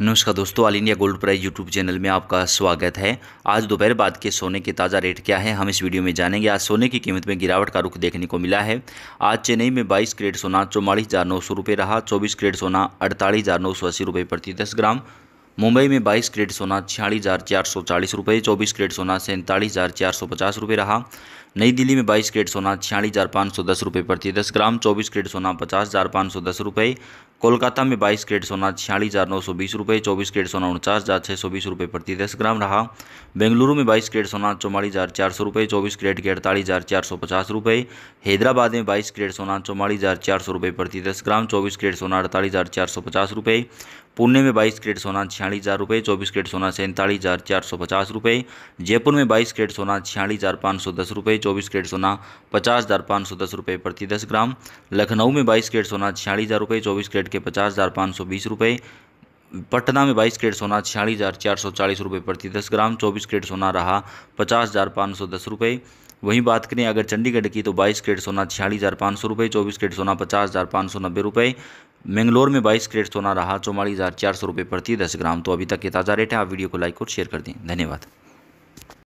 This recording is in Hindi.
नमस्कार दोस्तों All India gold price YouTube channel में आपका स्वागत है आज दोपहर बाद के सोने के ताज़ा रेट क्या है हम इस वीडियो में जानेंगे आज सोने की कीमत में गिरावट का रुख देखने को मिला है आज चेन्नई में 22 करेट सोना चौवालीस हज़ार नौ सौ रुपये रहा 24 क्रेड सोना अड़तालीस हज़ार नौ सौ अस्सी रुपये प्रति दस ग्राम मुंबई में 22 क्रेड सोना छियालीस हज़ार चार सौ चालीस रुपये चौबीस करेट सोना सैंतालीस हज़ार चार सौ पचास रुपये रहा नई दिल्ली में 22 क्रेड सोना छियालीस हज़ार पाँच सौ दस रुपये प्रति दस ग्राम चौबीस क्रेड सोना पचास हज़ार पाँच सौ दस रुपये कोलकाता में 22 क्रेड सोना छियालीस हज़ार नौ सौ बीस रुपये चौबीस क्रेड सोना उनचास हज़ार छः सौ बीस रुपये प्रति दस ग्राम रहा बेंगलुरु में बाईस करेट सोना चौवालीस हज़ार चार सौ रुपये चौबीस क्रेड के अड़तालीस हज़ार चार सौ पचास रुपये हैदराबाद में बाईस क्रेड सोना चौवालीस हज़ार चार सौ रुपये प्रति दस ग्राम चौबीस करेट सोना अड़तालीस हज़ार चार सौ पचास रुपये पुणे में बाईस कैरेट सोना छियालीस हज़ार रुपये चौबीस कैरेट सोना सैंतालीस हज़ार चार सौ पचास रुपये जयपुर में बाईस कैरेट सोना छियालीस हज़ार पाँच सौ दस रुपये चौबीस कैरेट सोना पचास हज़ार पाँच सौ दस रुपये प्रति दस ग्राम लखनऊ में बाईस कैरेट सोना छियालीस हज़ार रुपये चौबीस कैरेट के पचास हज़ार पाँच सौ बीस रुपये पटना में बाईस कैरेट सोना छियालीस हज़ार चार सौ चालीस रुपये प्रति दस ग्राम चौबीस कैरेट सोना रहा पचास हज़ार पाँच सौ दस रुपये वहीं बात करें अगर चंडीगढ़ की तो बाईस कैरेट सोना छियालीस हज़ार पाँच सौ रुपये चौबीस कैरेट सोना पचास हज़ार पाँच सौ नब्बे रुपये मैंगलोर में बाईस क्रेट सोना रहा चौवालीस हज़ार चार सौ रुपये प्रति दस ग्राम तो अभी तक के ताज़ा रेट है आप वीडियो को लाइक और शेयर कर दें धन्यवाद